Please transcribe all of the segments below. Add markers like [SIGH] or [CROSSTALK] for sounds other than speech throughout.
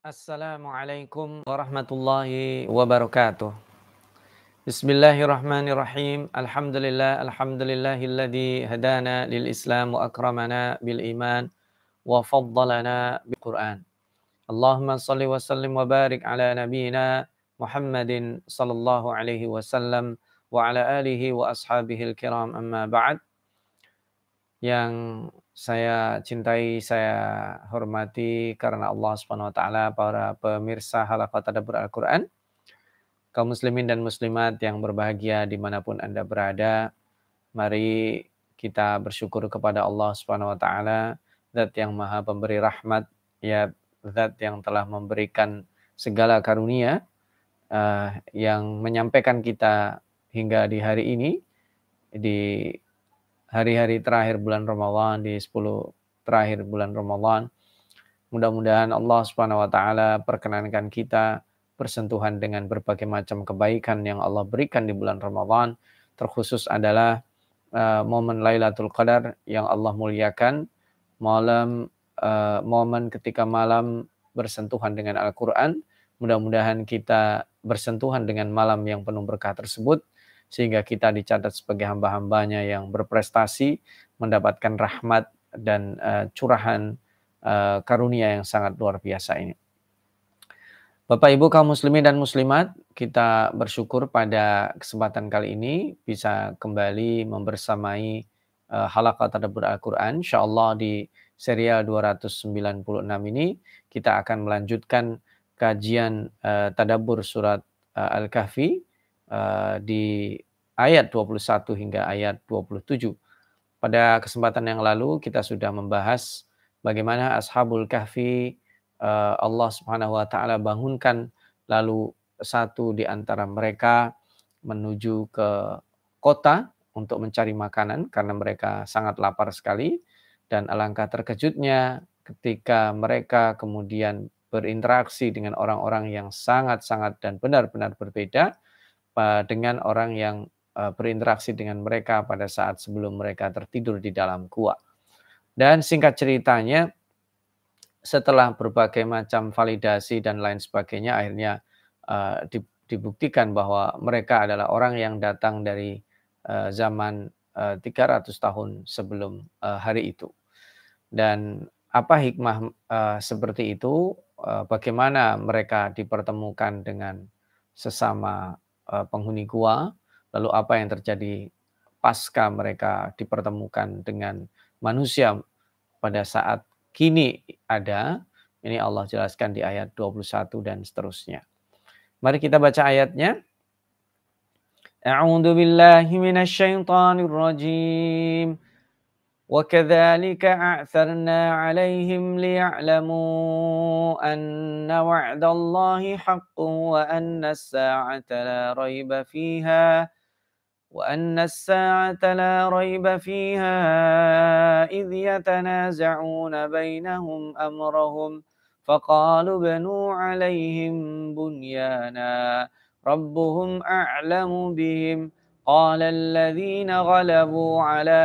Assalamualaikum warahmatullahi wabarakatuh. Bismillahirrahmanirrahim. Alhamdulillah, alhamdulillahilladzi hadana lil Islam wa akramana bil iman wa faddalana bil Quran. Allahumma salli wa sallim wa barik ala nabiyyina Muhammadin sallallahu alaihi wasallam wa ala alihi wa ashabihi al-kiram amma ba'd. Yang saya cintai, saya hormati karena Allah Subhanahu wa taala para pemirsa Halaqah Tadabbur Al-Qur'an. Kaum muslimin dan muslimat yang berbahagia dimanapun Anda berada, mari kita bersyukur kepada Allah Subhanahu wa taala, zat yang Maha pemberi rahmat, ya zat yang telah memberikan segala karunia uh, yang menyampaikan kita hingga di hari ini di hari-hari terakhir bulan Ramadan, di 10 terakhir bulan Ramadan. Mudah-mudahan Allah Subhanahu wa taala perkenankan kita bersentuhan dengan berbagai macam kebaikan yang Allah berikan di bulan Ramadan, terkhusus adalah uh, momen Lailatul Qadar yang Allah muliakan, malam uh, momen ketika malam bersentuhan dengan Al-Qur'an. Mudah-mudahan kita bersentuhan dengan malam yang penuh berkah tersebut sehingga kita dicatat sebagai hamba-hambanya yang berprestasi, mendapatkan rahmat dan uh, curahan uh, karunia yang sangat luar biasa ini. Bapak Ibu kaum muslimin dan muslimat, kita bersyukur pada kesempatan kali ini bisa kembali membersamai uh, halaqah tadabbur Al-Qur'an. Insyaallah di serial 296 ini kita akan melanjutkan kajian uh, tadabbur surat uh, Al-Kahfi Eh, di ayat 21 hingga ayat 27. Pada kesempatan yang lalu kita sudah membahas bagaimana Ashabul Kahfi eh, Allah Subhanahu wa taala bangunkan lalu satu di antara mereka menuju ke kota untuk mencari makanan karena mereka sangat lapar sekali dan alangkah terkejutnya ketika mereka kemudian berinteraksi dengan orang-orang yang sangat-sangat dan benar-benar berbeda dengan orang yang eh, berinteraksi dengan mereka pada saat sebelum mereka tertidur di dalam gua. Dan singkat ceritanya, setelah berbagai macam validasi dan lain sebagainya, akhirnya uh, dibuktikan bahwa mereka adalah orang yang datang dari uh, zaman uh, 300 tahun sebelum uh, hari itu. Dan apa hikmah uh, seperti itu? Uh, bagaimana mereka dipertemukan dengan sesama Eh, penghuni gua, lalu apa yang terjadi pasca mereka dipertemukan dengan manusia pada saat kini ada. Ini Allah jelaskan di ayat 21 dan seterusnya. Mari kita baca ayatnya. A'udzu billahi minasyaitonir rajim. وكذلك أعثرنا عليهم ليعلموا أن وعد الله حق وأن الساعة لا ريب فيها وأن الساعة لا ريب فيها إذ يتنازعون بينهم أمرهم فقالوا بنوا عليهم بنيانا ربهم أعلم بهم ۖ قال الذين غلبوا على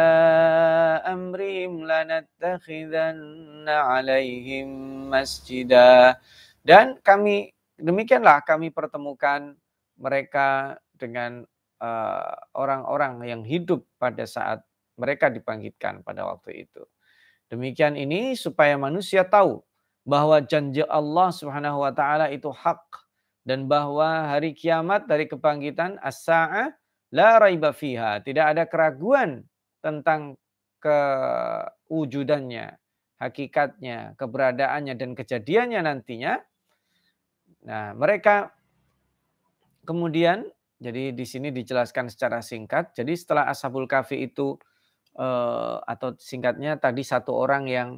أمرهم لنتخذن عليهم مسجدا Dan kami demikianlah kami pertemukan mereka dengan eh, orang-orang uh, yang hidup pada saat mereka dibangkitkan pada waktu itu. Demikian ini supaya manusia tahu bahwa janji Allah Subhanahu wa taala itu hak dan bahwa hari kiamat dari kebangkitan as-sa'ah La raiba fiha, tidak ada keraguan tentang kewujudannya, hakikatnya, keberadaannya dan kejadiannya nantinya. Nah, mereka kemudian jadi di sini dijelaskan secara singkat. Jadi setelah Ashabul Kafi itu eh, atau singkatnya tadi satu orang yang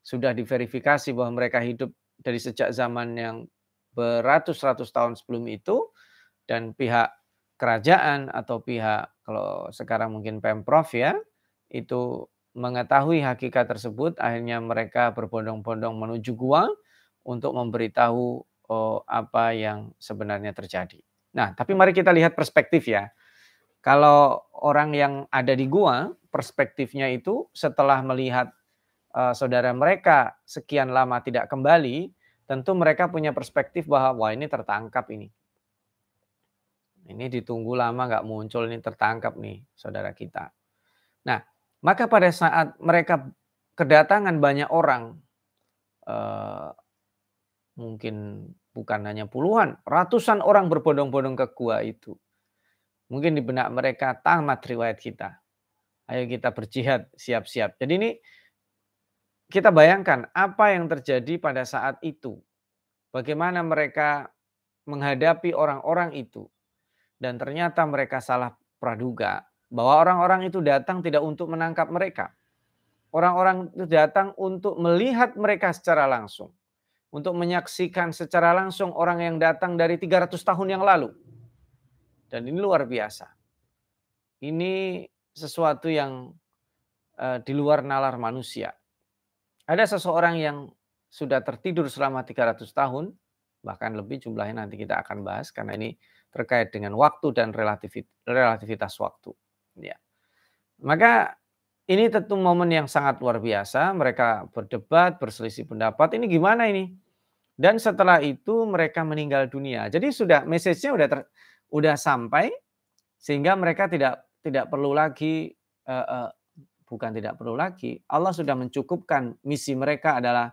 sudah diverifikasi bahwa mereka hidup dari sejak zaman yang beratus-ratus tahun sebelum itu dan pihak kerajaan atau pihak kalau sekarang mungkin Pemprov ya itu mengetahui hakikat tersebut akhirnya mereka berbondong-bondong menuju gua untuk memberitahu oh, apa yang sebenarnya terjadi. Nah, tapi mari kita lihat perspektif ya. Kalau orang yang ada di gua perspektifnya itu setelah melihat uh, saudara mereka sekian lama tidak kembali, tentu mereka punya perspektif bahwa wah ini tertangkap ini ini ditunggu lama nggak muncul, ini tertangkap nih saudara kita. Nah, maka pada saat mereka kedatangan banyak orang, eh, mungkin bukan hanya puluhan, ratusan orang berbondong-bondong ke gua itu. Mungkin di benak mereka tamat riwayat kita. Ayo kita berjihad, siap-siap. Jadi ini kita bayangkan apa yang terjadi pada saat itu. Bagaimana mereka menghadapi orang-orang itu dan ternyata mereka salah praduga bahwa orang-orang itu datang tidak untuk menangkap mereka. Orang-orang itu datang untuk melihat mereka secara langsung. Untuk menyaksikan secara langsung orang yang datang dari 300 tahun yang lalu. Dan ini luar biasa. Ini sesuatu yang uh, di luar nalar manusia. Ada seseorang yang sudah tertidur selama 300 tahun, bahkan lebih jumlahnya nanti kita akan bahas karena ini terkait dengan waktu dan relativitas waktu. Ya. Maka ini tentu momen yang sangat luar biasa. Mereka berdebat, berselisih pendapat. Ini gimana ini? Dan setelah itu mereka meninggal dunia. Jadi sudah message-nya sudah ter, sudah sampai sehingga mereka tidak tidak perlu lagi uh, uh, bukan tidak perlu lagi. Allah sudah mencukupkan misi mereka adalah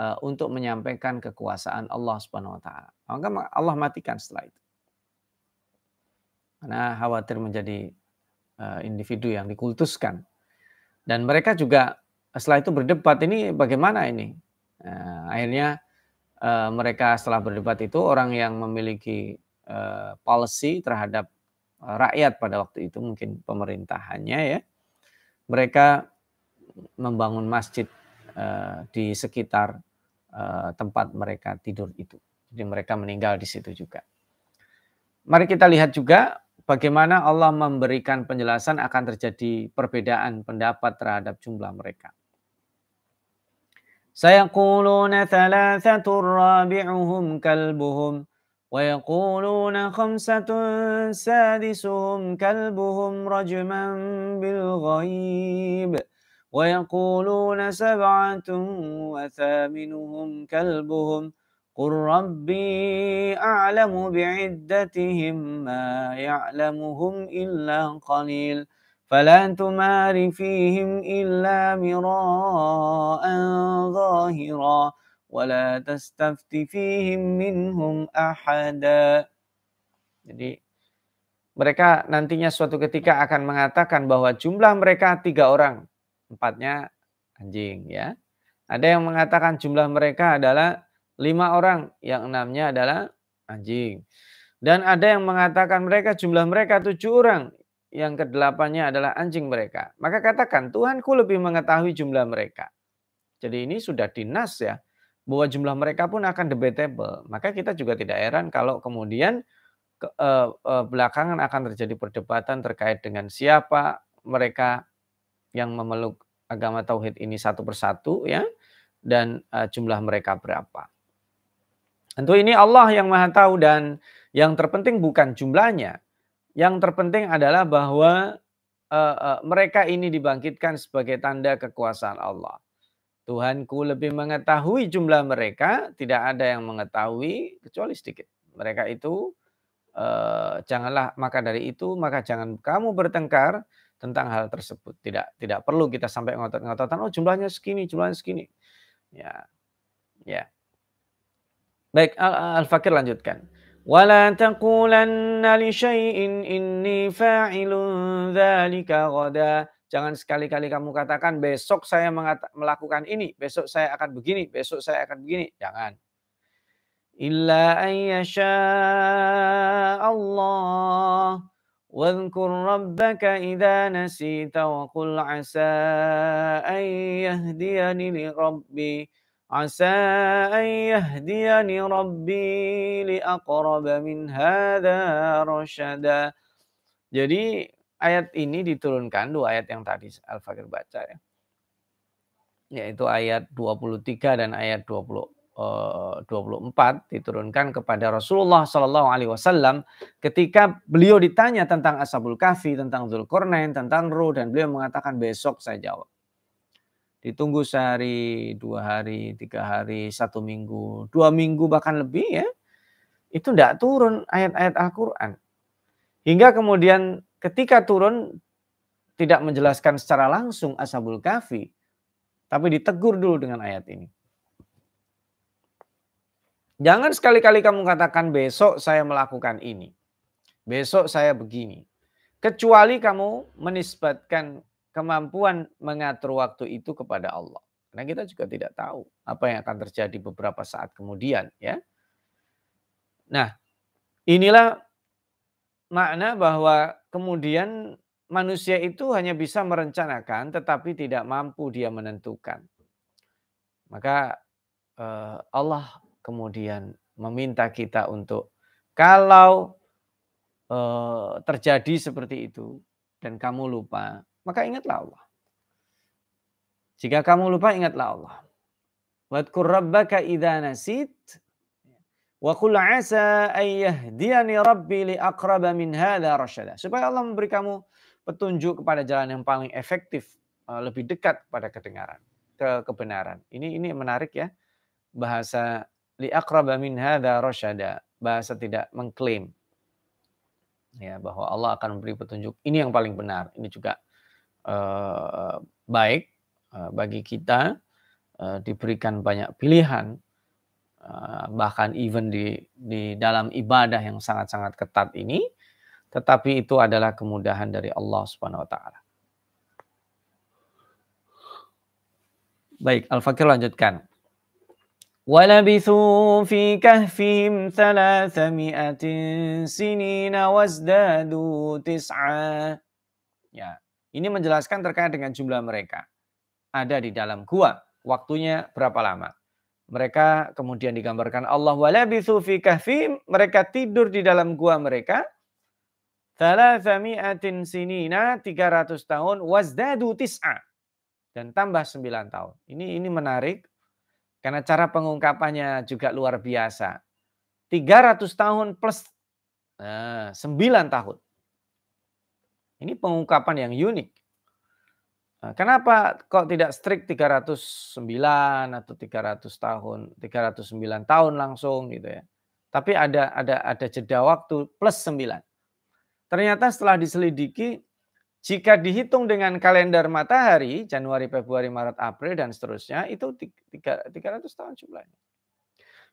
uh, untuk menyampaikan kekuasaan Allah Subhanahu wa taala. Maka Allah matikan setelah itu karena khawatir menjadi eh, individu yang dikultuskan. Dan mereka juga setelah itu berdebat ini bagaimana ini? Nah, akhirnya eh, mereka setelah berdebat itu orang yang memiliki uh, policy terhadap rakyat pada waktu itu mungkin pemerintahannya ya, mereka membangun masjid di sekitar tempat mereka tidur itu. Jadi mereka meninggal di situ juga. Mari kita lihat juga bagaimana Allah memberikan penjelasan akan terjadi perbedaan pendapat terhadap jumlah mereka. سيقولون ثلاثة رابعهم كلبهم ويقولون خمسة سادسهم كلبهم رجما بالغيب ويقولون سبعة وثامنهم كلبهم قل ربي أعلم بعدتهم ما يعلمهم إلا قليل فلا تمار فيهم إلا مراء ظاهرا ولا تستفت فيهم منهم أحدا Jadi mereka nantinya suatu ketika akan mengatakan bahwa jumlah mereka tiga orang, empatnya anjing ya. Ada yang mengatakan jumlah mereka adalah lima orang, yang enamnya adalah anjing. Dan ada yang mengatakan mereka jumlah mereka tujuh orang, yang kedelapannya adalah anjing mereka. Maka katakan Tuhanku lebih mengetahui jumlah mereka. Jadi ini sudah dinas ya bahwa jumlah mereka pun akan debatable. Maka kita juga tidak heran kalau kemudian ke, eh, eh, belakangan akan terjadi perdebatan terkait dengan siapa mereka yang memeluk agama tauhid ini satu persatu ya dan eh, jumlah mereka berapa. Tentu ini Allah yang maha tahu dan yang terpenting bukan jumlahnya. Yang terpenting adalah bahwa uh, uh, mereka ini dibangkitkan sebagai tanda kekuasaan Allah. Tuhanku lebih mengetahui jumlah mereka, tidak ada yang mengetahui kecuali sedikit. Mereka itu uh, janganlah maka dari itu maka jangan kamu bertengkar tentang hal tersebut. Tidak tidak perlu kita sampai ngotot-ngototan oh jumlahnya segini, jumlahnya segini. Ya. Ya. Baik, Al-Fakir lanjutkan. ولا تقولن لشيء إني فاعل ذلك غدا Jangan sekali-kali kamu katakan besok saya melakukan ini, besok saya akan begini, besok saya akan begini. Jangan. Illa ayyasha Allah واذكر ربك إذا نسيت وقل عسى أن يهديني rabbi عسى أن يهديني ربي لأقرب من هذا رشدا jadi ayat ini diturunkan dua ayat yang tadi Al-Fakir baca ya yaitu ayat 23 dan ayat 20 24 eh, diturunkan kepada Rasulullah Shallallahu Alaihi Wasallam ketika beliau ditanya tentang Ashabul Kahfi, tentang Zulkarnain, tentang Ruh dan beliau mengatakan besok saya jawab ditunggu sehari, dua hari, tiga hari, satu minggu, dua minggu bahkan lebih ya, itu tidak turun ayat-ayat Al-Quran. Hingga kemudian ketika turun tidak menjelaskan secara langsung Ashabul Kahfi, tapi ditegur dulu dengan ayat ini. Jangan sekali-kali kamu katakan besok saya melakukan ini. Besok saya begini. Kecuali kamu menisbatkan kemampuan mengatur waktu itu kepada Allah. Karena kita juga tidak tahu apa yang akan terjadi beberapa saat kemudian ya. Nah, inilah makna bahwa kemudian manusia itu hanya bisa merencanakan tetapi tidak mampu dia menentukan. Maka eh, Allah kemudian meminta kita untuk kalau eh, terjadi seperti itu dan kamu lupa, maka ingatlah Allah. Jika kamu lupa ingatlah Allah. Wadkur rabbaka nasit wa qul asa rabbi li Supaya Allah memberi kamu petunjuk kepada jalan yang paling efektif, eh, lebih dekat pada kedengaran, ke kebenaran. Ini ini menarik ya. Bahasa li akraba min hadha rasyada. Bahasa tidak mengklaim ya bahwa Allah akan memberi petunjuk ini yang paling benar, ini juga Eh, baik uh, bagi kita, uh, diberikan banyak pilihan, uh, bahkan even di di dalam ibadah yang sangat-sangat ketat ini, tetapi itu adalah kemudahan dari Allah Subhanahu wa taala. Baik, Al-Fakir lanjutkan. Ya. Ini menjelaskan terkait dengan jumlah mereka. Ada di dalam gua, waktunya berapa lama. Mereka kemudian digambarkan Allah walabithu fi kahfi, mereka tidur di dalam gua mereka. Thalathami'atin sinina 300 tahun wazdadu tis'a dan tambah 9 tahun. Ini ini menarik karena cara pengungkapannya juga luar biasa. 300 tahun plus nah, sembilan 9 tahun. Ini pengungkapan yang unik. Nah, kenapa kok tidak strict 309 atau 300 tahun, 309 tahun langsung gitu ya. Tapi ada ada ada jeda waktu plus 9. Ternyata setelah diselidiki jika dihitung dengan kalender matahari Januari, Februari, Maret, April dan seterusnya itu 300 tahun jumlahnya.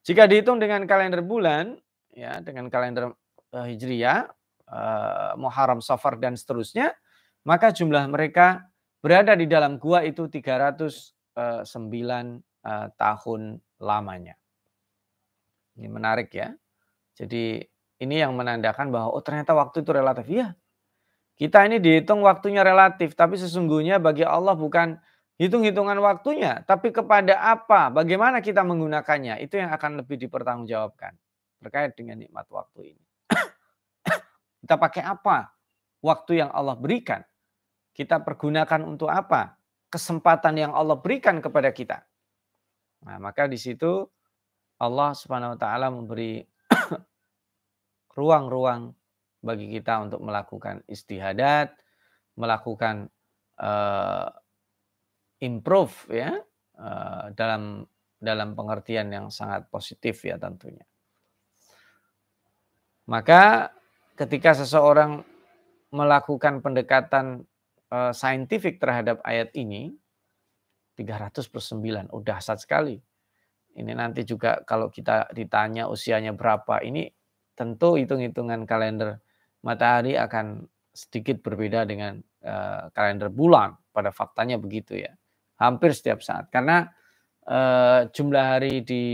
Jika dihitung dengan kalender bulan ya dengan kalender eh, Hijriah Eh, Muharram, Safar dan seterusnya, maka jumlah mereka berada di dalam gua itu 309 eh, eh, tahun lamanya. Ini menarik ya. Jadi ini yang menandakan bahwa oh ternyata waktu itu relatif. ya. Kita ini dihitung waktunya relatif, tapi sesungguhnya bagi Allah bukan hitung-hitungan waktunya, tapi kepada apa, bagaimana kita menggunakannya, itu yang akan lebih dipertanggungjawabkan terkait dengan nikmat waktu ini. Kita pakai apa? Waktu yang Allah berikan. Kita pergunakan untuk apa? Kesempatan yang Allah berikan kepada kita. Nah, maka di situ Allah Subhanahu wa taala memberi [COUGHS] ruang-ruang bagi kita untuk melakukan istihadat, melakukan uh, improve ya uh, dalam dalam pengertian yang sangat positif ya tentunya. Maka ketika seseorang melakukan pendekatan uh, saintifik terhadap ayat ini 309 udah saat sekali. Ini nanti juga kalau kita ditanya usianya berapa, ini tentu hitung-hitungan kalender matahari akan sedikit berbeda dengan uh, kalender bulan. Pada faktanya begitu ya. Hampir setiap saat karena uh, jumlah hari di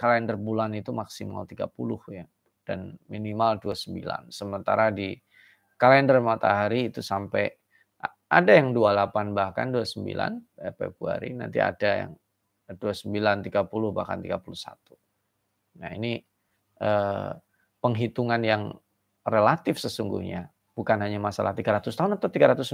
kalender bulan itu maksimal 30 ya dan minimal 29. Sementara di kalender matahari itu sampai ada yang 28 bahkan 29 sembilan eh, Februari, nanti ada yang 29, 30 bahkan 31. Nah, ini eh, penghitungan yang relatif sesungguhnya, bukan hanya masalah 300 tahun atau 309.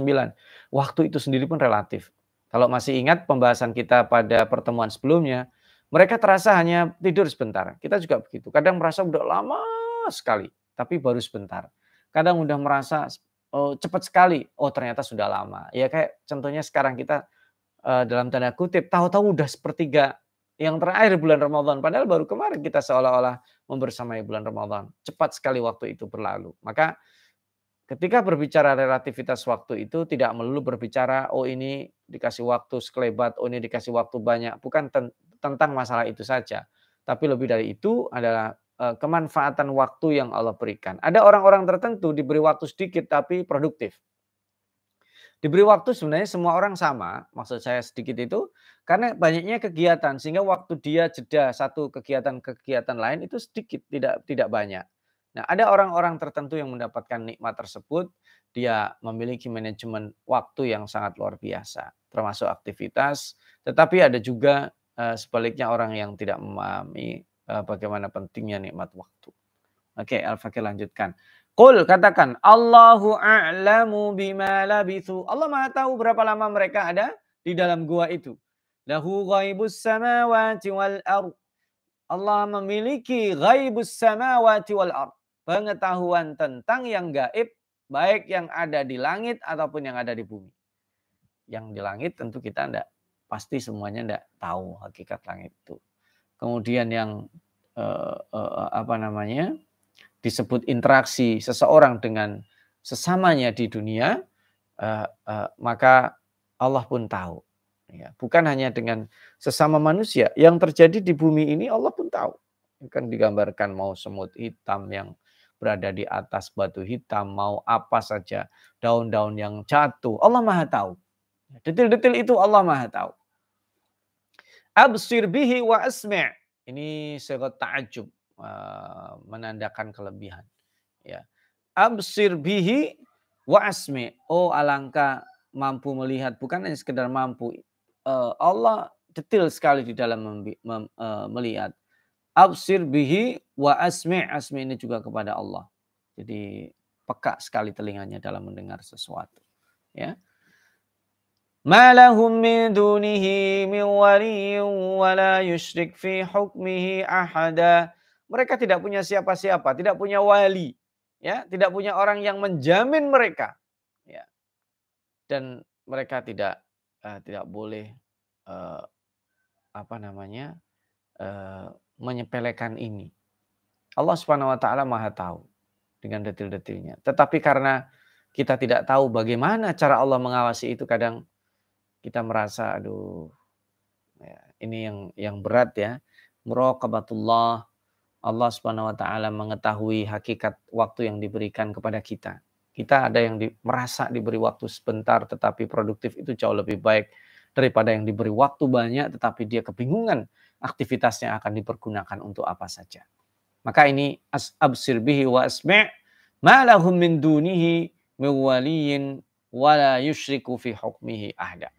Waktu itu sendiri pun relatif. Kalau masih ingat pembahasan kita pada pertemuan sebelumnya, mereka terasa hanya tidur sebentar. Kita juga begitu. Kadang merasa udah lama Oh, sekali, tapi baru sebentar. Kadang udah merasa oh, cepat sekali, oh ternyata sudah lama. Ya kayak contohnya sekarang kita uh, dalam tanda kutip tahu-tahu udah sepertiga yang terakhir bulan Ramadan. Padahal baru kemarin kita seolah-olah membersamai bulan Ramadan. Cepat sekali waktu itu berlalu. Maka ketika berbicara relativitas waktu itu tidak melulu berbicara oh ini dikasih waktu sekelebat, oh ini dikasih waktu banyak. Bukan ten tentang masalah itu saja. Tapi lebih dari itu adalah Eh, kemanfaatan waktu yang Allah berikan. Ada orang-orang tertentu diberi waktu sedikit tapi produktif. Diberi waktu sebenarnya semua orang sama, maksud saya sedikit itu, karena banyaknya kegiatan sehingga waktu dia jeda satu kegiatan kegiatan lain itu sedikit, tidak tidak banyak. Nah, ada orang-orang tertentu yang mendapatkan nikmat tersebut, dia memiliki manajemen waktu yang sangat luar biasa, termasuk aktivitas, tetapi ada juga eh, sebaliknya orang yang tidak memahami Eh, bagaimana pentingnya nikmat waktu. Oke, Al-Fakir lanjutkan. Qul katakan Allahu a'lamu bima labithu. Allah Maha tahu berapa lama mereka ada di dalam gua itu. Lahu ghaibus samawati wal ard. Allah memiliki ghaibus samawati wal ard. Pengetahuan tentang yang gaib baik yang ada di langit ataupun yang ada di bumi. Yang di langit tentu kita tidak pasti semuanya tidak tahu hakikat langit itu kemudian yang eh, eh, apa namanya disebut interaksi seseorang dengan sesamanya di dunia, eh, eh, maka Allah pun tahu. Ya, bukan hanya dengan sesama manusia yang terjadi di bumi ini Allah pun tahu. Kan digambarkan mau semut hitam yang berada di atas batu hitam, mau apa saja, daun-daun yang jatuh, Allah Maha tahu. Detil-detil itu Allah Maha tahu. Absir bihi wa asmi'. Ini syarat ta'ajub eh, menandakan kelebihan. Ya. Absir bihi wa asmi'. Oh alangkah mampu melihat bukan hanya sekedar mampu. Eh, Allah detail sekali di dalam eh, melihat. Absir bihi wa asmi'. Asmi' ini juga kepada Allah. Jadi peka sekali telinganya dalam mendengar sesuatu. Ya. ما لهم من دونه من ولي ولا yushrik fi hukmihi ahada. Mereka tidak punya siapa-siapa, tidak punya wali, ya, tidak punya orang yang menjamin mereka, ya. Dan mereka tidak uh, tidak boleh uh, apa namanya uh, menyepelekan ini. Allah Subhanahu Wa Taala maha tahu dengan detil-detilnya. Tetapi karena kita tidak tahu bagaimana cara Allah mengawasi itu, kadang kita merasa aduh ya, ini yang yang berat ya muraqabatullah Allah Subhanahu wa taala mengetahui hakikat waktu yang diberikan kepada kita. Kita ada yang di, merasa diberi waktu sebentar tetapi produktif itu jauh lebih baik daripada yang diberi waktu banyak tetapi dia kebingungan aktivitasnya akan dipergunakan untuk apa saja. Maka ini as absir bihi wa asmi' ma lahum min dunihi min waliyin wala yushriku fi hukmihi ahda.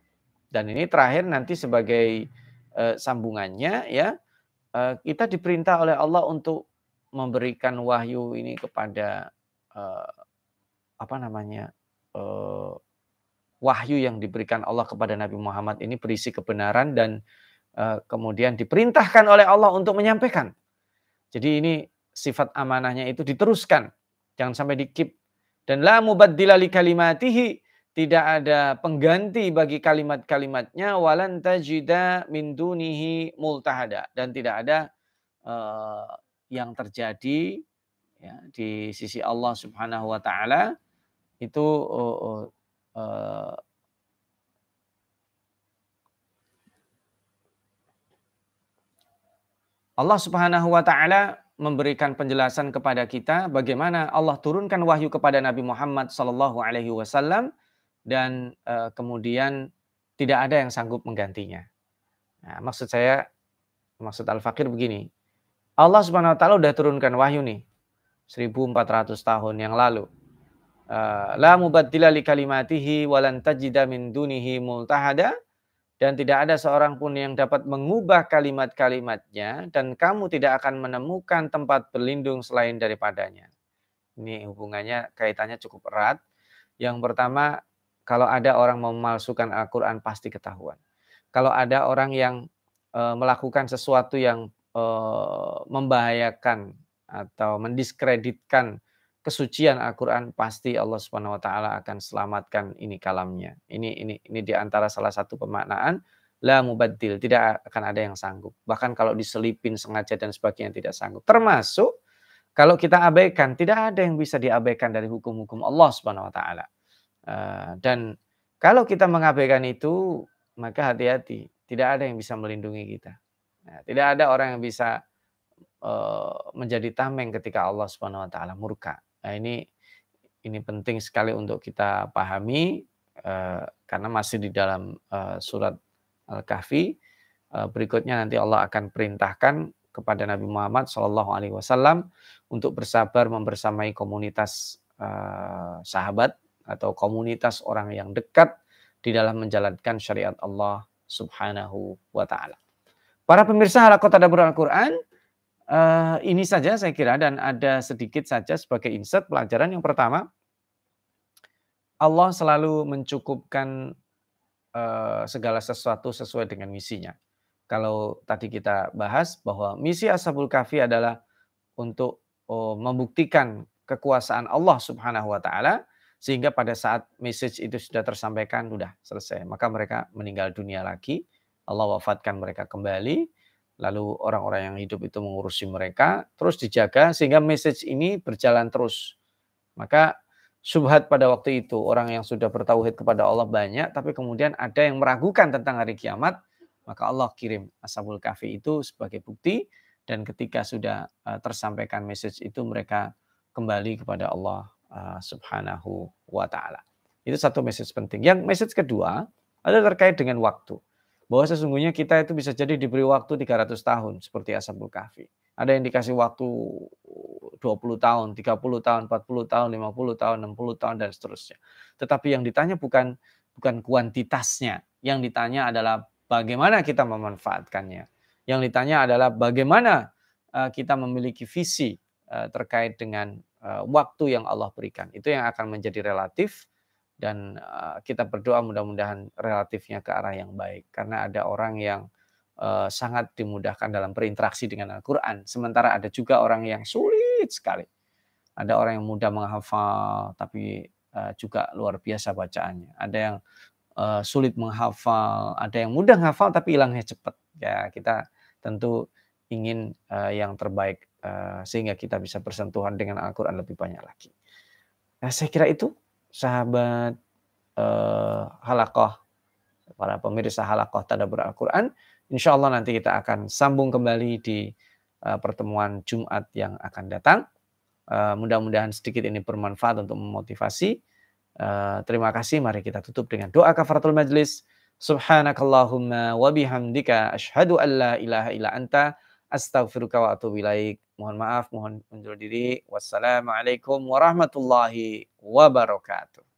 Dan ini terakhir nanti sebagai uh, sambungannya ya uh, kita diperintah oleh Allah untuk memberikan wahyu ini kepada uh, apa namanya uh, wahyu yang diberikan Allah kepada Nabi Muhammad ini berisi kebenaran dan uh, kemudian diperintahkan oleh Allah untuk menyampaikan. Jadi ini sifat amanahnya itu diteruskan, jangan sampai dikip. Dan la mubaddila li kalimatihi tidak ada pengganti bagi kalimat-kalimatnya walan tajida min dunihi multahada dan tidak ada uh, yang terjadi ya, di sisi Allah Subhanahu wa taala itu uh, uh, uh, Allah Subhanahu wa taala memberikan penjelasan kepada kita bagaimana Allah turunkan wahyu kepada Nabi Muhammad sallallahu alaihi wasallam dan uh, kemudian tidak ada yang sanggup menggantinya. Nah, maksud saya maksud Al-Fakir begini. Allah Subhanahu wa taala turunkan wahyu nih 1400 tahun yang lalu. Eh, La mubaddila li kalimatihi walan min dunihi multahada dan tidak ada seorang pun yang dapat mengubah kalimat-kalimatnya dan kamu tidak akan menemukan tempat berlindung selain daripadanya. Ini hubungannya kaitannya cukup erat. Yang pertama kalau ada orang memalsukan Al-Quran pasti ketahuan. Kalau ada orang yang e, melakukan sesuatu yang e, membahayakan atau mendiskreditkan kesucian Al-Quran pasti Allah Subhanahu wa taala akan selamatkan ini kalamnya. Ini ini ini diantara salah satu pemaknaan la mubadil tidak akan ada yang sanggup. Bahkan kalau diselipin sengaja dan sebagainya tidak sanggup. Termasuk kalau kita abaikan, tidak ada yang bisa diabaikan dari hukum-hukum Allah Subhanahu wa taala. Eh, dan kalau kita mengabaikan itu, maka hati-hati, tidak ada yang bisa melindungi kita. Nah, tidak ada orang yang bisa eh, menjadi tameng ketika Allah Subhanahu wa taala murka. Nah, ini ini penting sekali untuk kita pahami eh, karena masih di dalam surat Al-Kahfi. berikutnya nanti Allah akan perintahkan kepada Nabi Muhammad Shallallahu Alaihi Wasallam untuk bersabar membersamai komunitas sahabat atau komunitas orang yang dekat di dalam menjalankan syariat Allah Subhanahu wa taala. Para pemirsa Halaqah Tadabbur Al-Qur'an, uh, ini saja saya kira dan ada sedikit saja sebagai insert pelajaran yang pertama Allah selalu mencukupkan uh, segala sesuatu sesuai dengan misinya. Kalau tadi kita bahas bahwa misi Ashabul Kahfi adalah untuk uh, membuktikan kekuasaan Allah Subhanahu wa taala, sehingga pada saat message itu sudah tersampaikan sudah selesai maka mereka meninggal dunia lagi Allah wafatkan mereka kembali lalu orang-orang yang hidup itu mengurusi mereka terus dijaga sehingga message ini berjalan terus maka subhat pada waktu itu orang yang sudah bertauhid kepada Allah banyak tapi kemudian ada yang meragukan tentang hari kiamat maka Allah kirim asabul kahfi itu sebagai bukti dan ketika sudah eh, tersampaikan message itu mereka kembali kepada Allah Uh, Subhanahu wa taala. Itu satu message penting. Yang message kedua adalah terkait dengan waktu. Bahwa sesungguhnya kita itu bisa jadi diberi waktu 300 tahun seperti Ashabul Kahfi. Ada yang dikasih waktu 20 tahun, 30 tahun, 40 tahun, 50 tahun, 60 tahun dan seterusnya. Tetapi yang ditanya bukan bukan kuantitasnya, yang ditanya adalah bagaimana kita memanfaatkannya. Yang ditanya adalah bagaimana uh, kita memiliki visi uh, terkait dengan Eh, waktu yang Allah berikan. Itu yang akan menjadi relatif dan eh, kita berdoa mudah-mudahan relatifnya ke arah yang baik karena ada orang yang eh, sangat dimudahkan dalam berinteraksi dengan Al-Qur'an, sementara ada juga orang yang sulit sekali. Ada orang yang mudah menghafal tapi juga luar biasa bacaannya. Ada yang sulit menghafal, ada yang mudah menghafal tapi hilangnya cepat. Ya, kita tentu ingin yang terbaik Eh, sehingga kita bisa bersentuhan dengan Al-Quran lebih banyak lagi. Nah, saya kira itu sahabat eh, halakoh, para pemirsa halakoh tadabur Al-Quran. Insya Allah nanti kita akan sambung kembali di eh, pertemuan Jumat yang akan datang. Eh, Mudah-mudahan sedikit ini bermanfaat untuk memotivasi. Eh, terima kasih. Mari kita tutup dengan doa kafaratul majlis. Subhanakallahumma wabihamdika bihamdika an la ilaha ila anta Astaghfirullah wa atubu ilaik. Mohon maaf, mohon undur diri. Wassalamualaikum warahmatullahi wabarakatuh.